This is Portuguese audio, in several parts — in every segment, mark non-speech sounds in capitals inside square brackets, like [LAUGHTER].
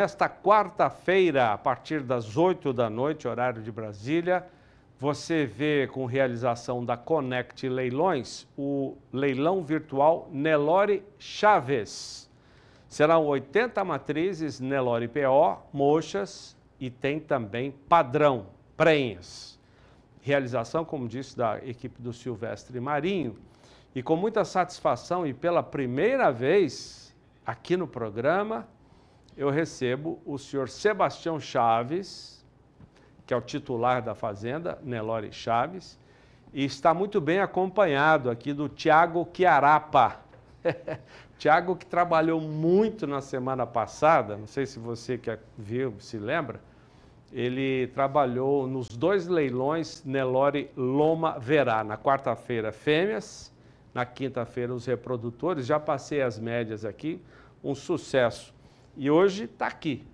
nesta quarta-feira, a partir das 8 da noite, horário de Brasília, você vê com realização da Connect Leilões o leilão virtual Nelore Chaves. Serão 80 matrizes Nelore PO, mochas e tem também padrão, prenhas. Realização, como disse, da equipe do Silvestre Marinho. E com muita satisfação e pela primeira vez aqui no programa, eu recebo o senhor Sebastião Chaves, que é o titular da Fazenda, Nelore Chaves, e está muito bem acompanhado aqui do Tiago Chiarapa. [LAUGHS] Tiago que trabalhou muito na semana passada, não sei se você que é, viu, se lembra, ele trabalhou nos dois leilões Nelore Loma Verá, na quarta-feira fêmeas, na quinta-feira os reprodutores, já passei as médias aqui, um sucesso e hoje está aqui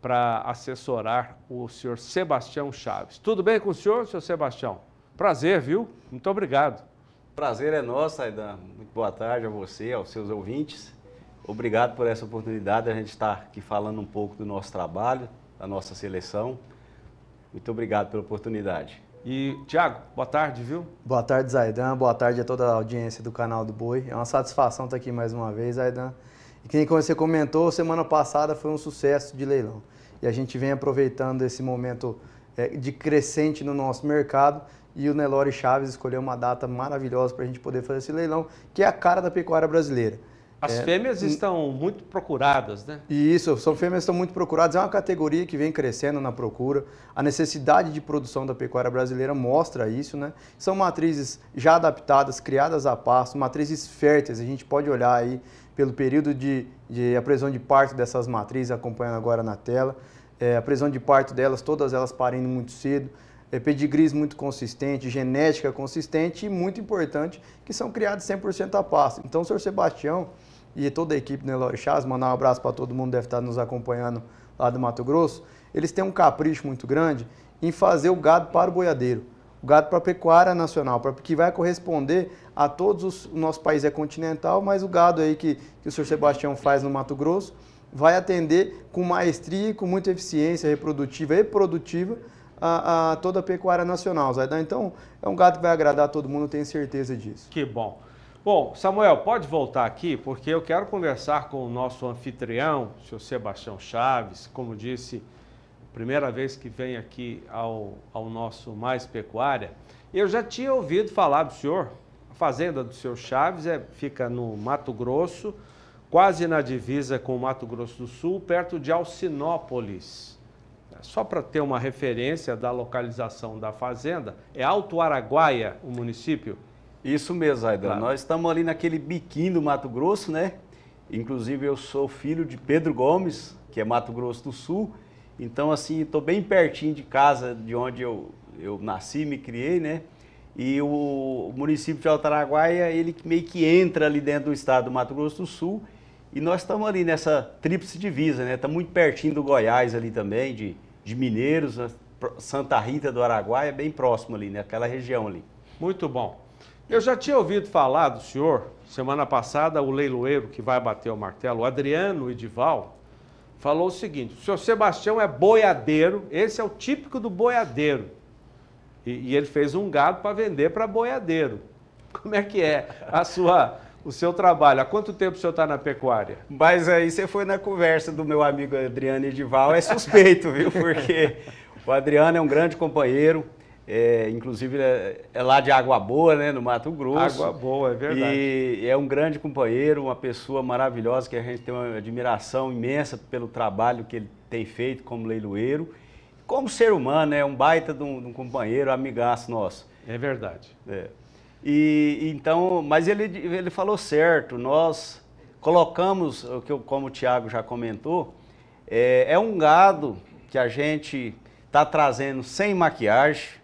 para assessorar o senhor Sebastião Chaves. Tudo bem com o senhor, senhor Sebastião? Prazer, viu? Muito obrigado. Prazer é nosso, Aidan. Muito boa tarde a você, aos seus ouvintes. Obrigado por essa oportunidade de a gente estar aqui falando um pouco do nosso trabalho, da nossa seleção. Muito obrigado pela oportunidade. E, Tiago, boa tarde, viu? Boa tarde, Zaidan. Boa tarde a toda a audiência do canal do Boi. É uma satisfação estar aqui mais uma vez, Zaidan. E que nem você comentou, semana passada foi um sucesso de leilão. E a gente vem aproveitando esse momento é, de crescente no nosso mercado e o Nelore Chaves escolheu uma data maravilhosa para a gente poder fazer esse leilão, que é a cara da pecuária brasileira. As é, fêmeas hum. estão muito procuradas, né? Isso, são fêmeas estão muito procuradas. É uma categoria que vem crescendo na procura. A necessidade de produção da pecuária brasileira mostra isso, né? São matrizes já adaptadas, criadas a pasto, matrizes férteis. A gente pode olhar aí pelo período de, de a de parto dessas matrizes, acompanhando agora na tela. É, a prisão de parto delas, todas elas parindo muito cedo. É, pedigris muito consistente, genética consistente e muito importante, que são criados 100% a pasto. Então, o senhor Sebastião, e toda a equipe do Eloy Chás, mandar um abraço para todo mundo deve estar nos acompanhando lá do Mato Grosso, eles têm um capricho muito grande em fazer o gado para o boiadeiro, o gado para a pecuária nacional, porque que vai corresponder a todos os, o nosso país é continental, mas o gado aí que, que o senhor Sebastião faz no Mato Grosso vai atender com maestria e com muita eficiência reprodutiva e produtiva a, a toda a pecuária nacional, Zaidan. Então, é um gado que vai agradar todo mundo, tenho certeza disso. Que bom. Bom, Samuel, pode voltar aqui, porque eu quero conversar com o nosso anfitrião, o senhor Sebastião Chaves, como disse, primeira vez que vem aqui ao, ao nosso Mais Pecuária. Eu já tinha ouvido falar do senhor, a fazenda do senhor Chaves é, fica no Mato Grosso, quase na divisa com o Mato Grosso do Sul, perto de Alcinópolis. Só para ter uma referência da localização da fazenda, é Alto Araguaia, o município. Isso mesmo, Aida. Claro. Nós estamos ali naquele biquinho do Mato Grosso, né? Inclusive, eu sou filho de Pedro Gomes, que é Mato Grosso do Sul. Então, assim, estou bem pertinho de casa, de onde eu, eu nasci, me criei, né? E o município de Altaraguaia, ele meio que entra ali dentro do estado do Mato Grosso do Sul. E nós estamos ali nessa tríplice divisa, né? Estamos tá muito pertinho do Goiás ali também, de, de Mineiros, né? Santa Rita do Araguaia, bem próximo ali, naquela né? Aquela região ali. Muito bom. Eu já tinha ouvido falar do senhor, semana passada, o leiloeiro que vai bater o martelo, o Adriano Edival, falou o seguinte: o senhor Sebastião é boiadeiro, esse é o típico do boiadeiro. E, e ele fez um gado para vender para boiadeiro. [LAUGHS] Como é que é a sua, o seu trabalho? Há quanto tempo o senhor está na pecuária? Mas aí você foi na conversa do meu amigo Adriano Edival, é suspeito, viu? Porque o Adriano é um grande companheiro, é, inclusive é, é, lá de Água Boa, né, no Mato Grosso. Água Boa, é verdade. E é um grande companheiro, uma pessoa maravilhosa que a gente tem uma admiração imensa pelo trabalho que ele tem feito como leiloeiro. Como ser humano, é um baita de um, de um companheiro, amigaço nosso. É verdade. É. E então, mas ele, ele falou certo, nós colocamos, o que como o Tiago já comentou, é, é um gado que a gente está trazendo sem maquiagem,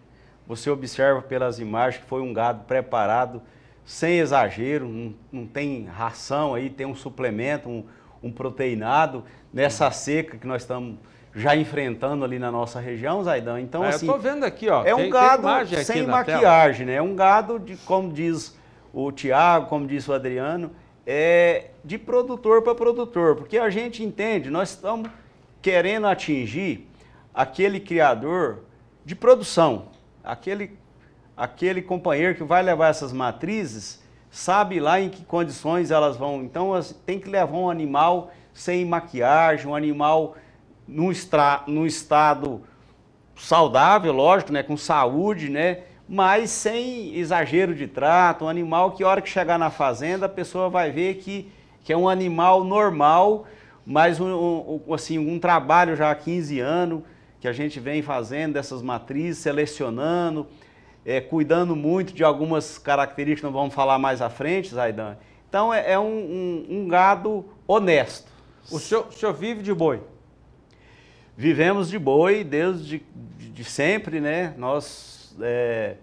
você observa pelas imagens que foi um gado preparado, sem exagero, não, não tem ração aí, tem um suplemento, um, um proteinado, nessa uhum. seca que nós estamos já enfrentando ali na nossa região, Zaidan. Então, ah, assim. Eu tô vendo aqui, ó. É um tem, gado tem sem maquiagem, tela. né? É um gado, de, como diz o Tiago, como diz o Adriano, é de produtor para produtor. Porque a gente entende, nós estamos querendo atingir aquele criador de produção aquele, aquele companheiro que vai levar essas matrizes sabe lá em que condições elas vão. Então tem que levar um animal sem maquiagem, um animal num, estra, num estado saudável, lógico, né, com saúde, né, mas sem exagero de trato, um animal que a hora que chegar na fazenda a pessoa vai ver que, que é um animal normal, mas um, um assim, um trabalho já há 15 anos, que a gente vem fazendo dessas matrizes, selecionando, é, cuidando muito de algumas características, não vamos falar mais à frente, Zaidan. Então é, é um, um, um, gado honesto. O senhor, o senhor, vive de boi? Vivemos de boi desde de, de sempre, né? Nós, é,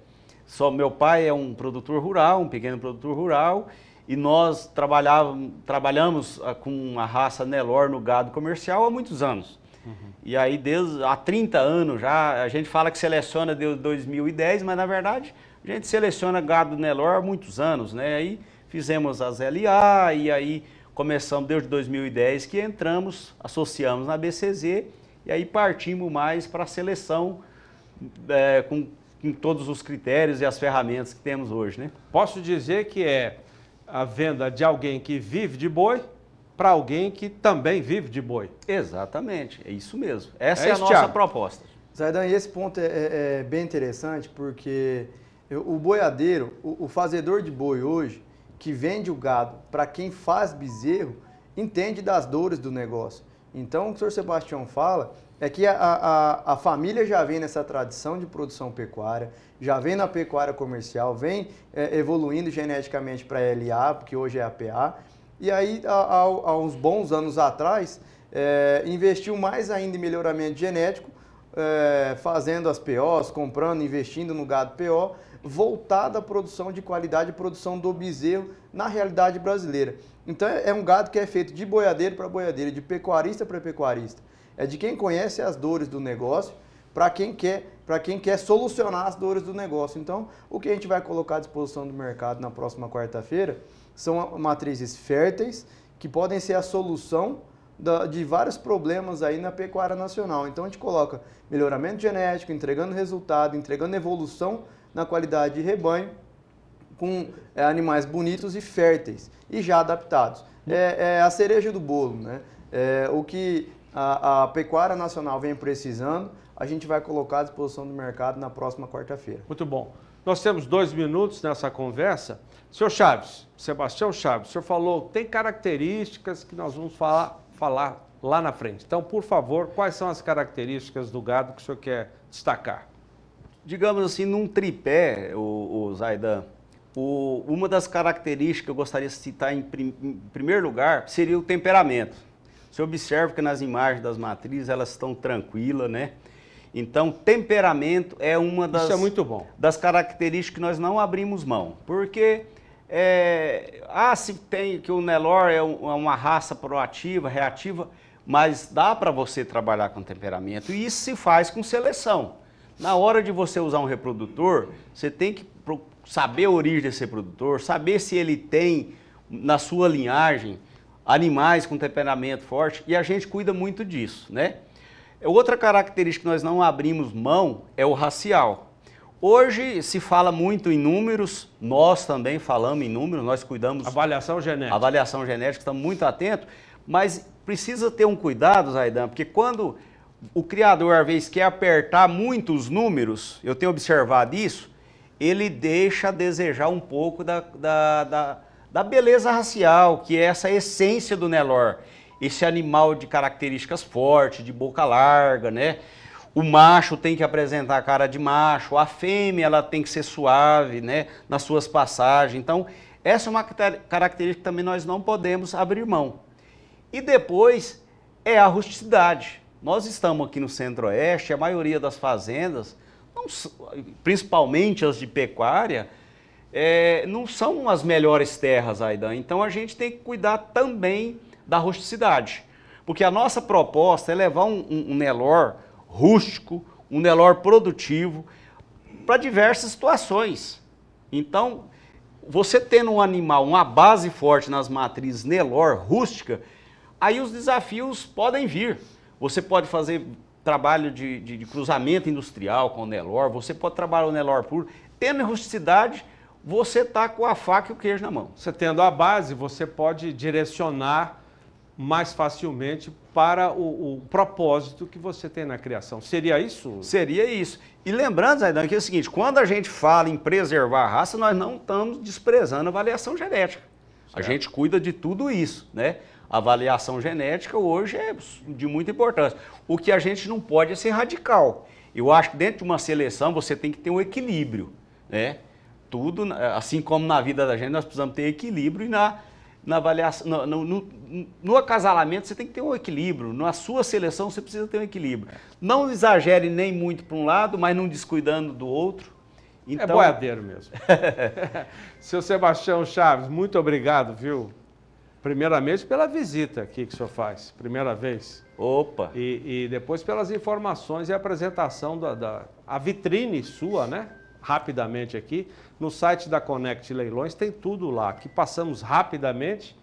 só meu pai é um produtor rural, um pequeno produtor rural, e nós trabalhávamos, trabalhamos ah, com a raça Nelor no gado comercial há muitos anos. Uhum. E aí, desde há 30 anos já, a gente fala que seleciona desde 2010, mas na verdade a gente seleciona gado Nelor há muitos anos, né? Aí fizemos as LA e aí começamos desde 2010 que entramos, associamos na BCZ e aí partimos mais para a seleção é, com, com todos os critérios e as ferramentas que temos hoje, né? Posso dizer que é a venda de alguém que vive de boi para alguém que também vive de boi. Exatamente, é isso mesmo. É Essa é, é a nossa Thiago. proposta. Zaidan, esse ponto é, é, é bem interessante porque eu, o boiadeiro, o, o, fazedor de boi hoje, que vende o gado para quem faz bezerro, entende das dores do negócio. Então, o que o senhor Sebastião fala é que a, a, a família já vem nessa tradição de produção pecuária, já vem na pecuária comercial, vem é, evoluindo geneticamente para a LA, porque hoje é a PA, e aí, há, há uns bons anos atrás, é, investiu mais ainda em melhoramento genético, é, fazendo as POs, comprando, investindo no gado PO, voltado à produção de qualidade e produção do bezerro na realidade brasileira. Então é, é um gado que é feito de boiadeiro para boiadeiro, de pecuarista para pecuarista. É de quem conhece as dores do negócio para quem quer para quem quer solucionar as dores do negócio. Então, o que a gente vai colocar à disposição do mercado na próxima quarta-feira são matrizes férteis que podem ser a solução da, de vários problemas aí na pecuária nacional. Então a gente coloca melhoramento genético, entregando resultado, entregando evolução na qualidade de rebanho, com é, animais bonitos e férteis e já adaptados. É, é a cereja do bolo, né? É, o que a, a pecuária nacional vem precisando, a gente vai colocar à disposição do mercado na próxima quarta-feira. Muito bom. Nós temos dois minutos nessa conversa. Senhor Chaves, Sebastião Chaves, o senhor falou, tem características que nós vamos falar, falar lá na frente. Então, por favor, quais são as características do gado que o senhor quer destacar? Digamos assim, num tripé, o, o Zaidan, o, uma das características que eu gostaria de citar em, prim, em primeiro lugar seria o temperamento. Você observa que nas imagens das matrizes elas estão tranquilas, né? Então, temperamento é uma é das, é das características que nós não abrimos mão. Porque é, ah, se tem que o Nelor é, um, é uma raça proativa, reativa, mas dá para você trabalhar com temperamento e isso se faz com seleção. Na hora de você usar um reprodutor, você tem que saber a origem desse reprodutor, saber se ele tem na sua linhagem animais com temperamento forte e a gente cuida muito disso, né? É, outra característica que nós não abrimos mão é o racial. Hoje se fala muito em números, nós também falamos em números, nós cuidamos. Avaliação genética. Avaliação genética, estamos muito atentos, mas precisa ter um cuidado, Zaidan, porque quando o criador, às vezes, quer apertar muitos números, eu tenho observado isso, ele deixa a desejar um pouco da, da, da, da beleza racial, que é essa essência do Nelor. Esse animal de características fortes, de boca larga, né? o macho tem que apresentar a cara de macho, a fêmea ela tem que ser suave, né, nas suas passagens. Então, essa é uma característica que também nós não podemos abrir mão. E depois é a rusticidade. Nós estamos aqui no Centro-Oeste, a maioria das fazendas, não, principalmente as de pecuária, é, não são as melhores terras, Aidan. Então a gente tem que cuidar também da rusticidade. Porque a nossa proposta é levar um, um, um Nelor rústico, um Nelore produtivo, para diversas situações. Então, você tendo um animal, uma base forte nas matrizes Nelore rústica, aí os desafios podem vir. Você pode fazer trabalho de, de, de cruzamento industrial com o Nelore, você pode trabalhar o Nelore puro. Tendo rusticidade, você está com a faca e o queijo na mão. Você tendo a base, você pode direcionar mais facilmente para o, o, propósito que você tem na criação. Seria isso? Seria isso. E lembrando, Zaidan, que é o seguinte, quando a gente fala em preservar a raça, nós não estamos desprezando a avaliação genética. Certo. A gente cuida de tudo isso, né? A avaliação genética hoje é de muita importância. O que a gente não pode é ser radical. Eu acho que dentro de uma seleção você tem que ter um equilíbrio, né? Tudo, assim como na vida da gente, nós precisamos ter equilíbrio e na na avaliação, no, no, no, no, acasalamento você tem que ter um equilíbrio, na sua seleção você precisa ter um equilíbrio. É. Não exagere nem muito para um lado, mas não descuidando do outro. É então... É boiadeiro mesmo. [LAUGHS] Seu Sebastião Chaves, muito obrigado, viu? Primeiramente pela visita aqui que o senhor faz, primeira vez. Opa! E, e depois pelas informações e apresentação da, da a vitrine sua, né? rapidamente aqui. No site da Connect Leilões tem tudo lá, que passamos rapidamente,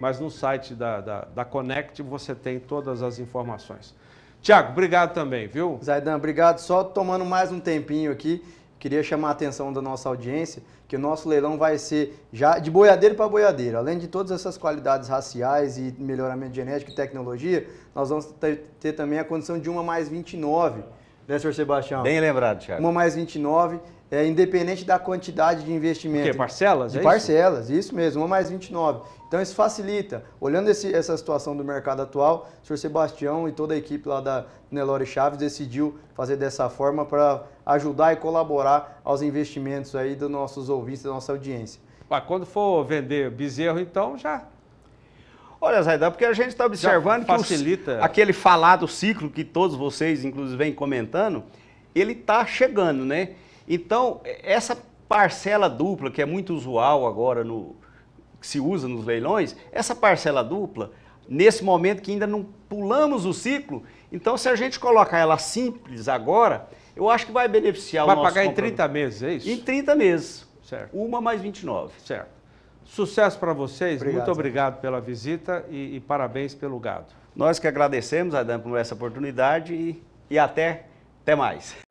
mas no site da, da, da Connect você tem todas as informações. Tiago, obrigado também, viu? Zaidan, obrigado. Só tomando mais um tempinho aqui, queria chamar a atenção da nossa audiência que o nosso leilão vai ser já de boiadeiro para boiadeiro. Além de todas essas qualidades raciais e melhoramento genético e tecnologia, nós vamos ter também a condição de uma mais 29, né, senhor Sebastião? Bem lembrado, Tiago. Uma mais 29 é, independente da quantidade de investimento. Porque parcelas? De é parcelas, isso? isso? mesmo, 1 mais 29. Então isso facilita. Olhando esse, essa situação do mercado atual, o senhor Sebastião e toda a equipe lá da Nelore Chaves decidiu fazer dessa forma para ajudar e colaborar aos investimentos aí dos nossos ouvintes, da nossa audiência. Mas quando for vender bezerro, então já Olha, Zaidan, é porque a gente está observando Já facilita. que os, aquele falado ciclo que todos vocês, inclusive, vem comentando, ele está chegando, né? Então, essa parcela dupla, que é muito usual agora, no, que se usa nos leilões, essa parcela dupla, nesse momento que ainda não pulamos o ciclo, então se a gente colocar ela simples agora, eu acho que vai beneficiar vai o nosso Vai pagar em 30 meses, é isso? Em 30 meses. Certo. Uma mais 29. Certo. Sucesso para vocês, obrigado, muito obrigado pela visita e, e, parabéns pelo gado. Nós que agradecemos, Adam, por essa oportunidade e, e até, até mais.